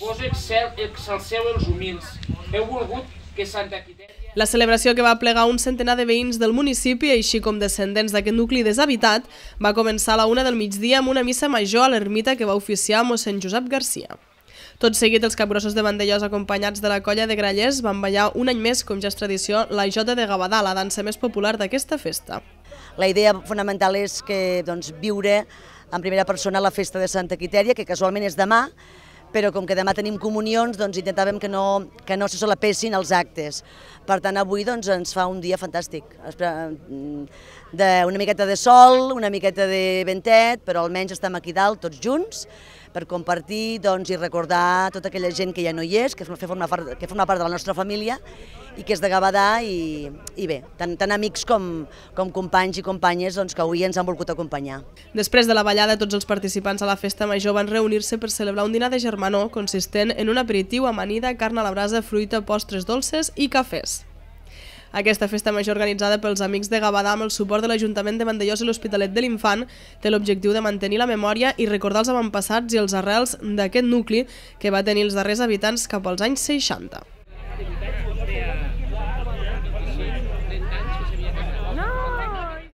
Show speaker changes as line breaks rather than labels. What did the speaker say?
Vos exalceu els humils. Heu volgut que Santa Quitèria...
La celebració que va plegar un centenar de veïns del municipi, així com descendents d'aquest nucli deshabitat, va començar a la una del migdia amb una missa major a l'ermita que va oficiar mossèn Josep Garcia. Tot seguit, els capgrossos de Vandellós acompanyats de la colla de grallers van ballar un any més, com ja és tradició, la Jota de Gavadà, la dansa més popular d'aquesta festa. La idea fonamental és que
doncs, viure en primera persona la festa de Santa Quitèria, que casualment és demà, però com que demà tenim comunions, doncs intentàvem que no, que no se solapessin els actes. Per tant, avui doncs, ens fa un dia fantàstic. Mm, de, una miqueta de sol, una miqueta de ventet, però almenys estem aquí dalt tots junts per compartir doncs, i recordar tota aquella gent que ja no hi és, que forma part, que forma part de la nostra família i que és de Gavadà i, i bé, tant, tant amics com, com companys i companyes doncs, que avui ens han volgut acompanyar.
Després de la ballada, tots els participants a la festa major van reunir-se per celebrar un dinar de germans menú consistent en un aperitiu, amanida, carn a la brasa, fruita, postres dolces i cafès. Aquesta festa major organitzada pels Amics de Gavadà amb el suport de l'Ajuntament de Vandellós i l'Hospitalet de l'Infant té l'objectiu de mantenir la memòria i recordar els avantpassats i els arrels d'aquest nucli que va tenir els darrers habitants cap als anys 60.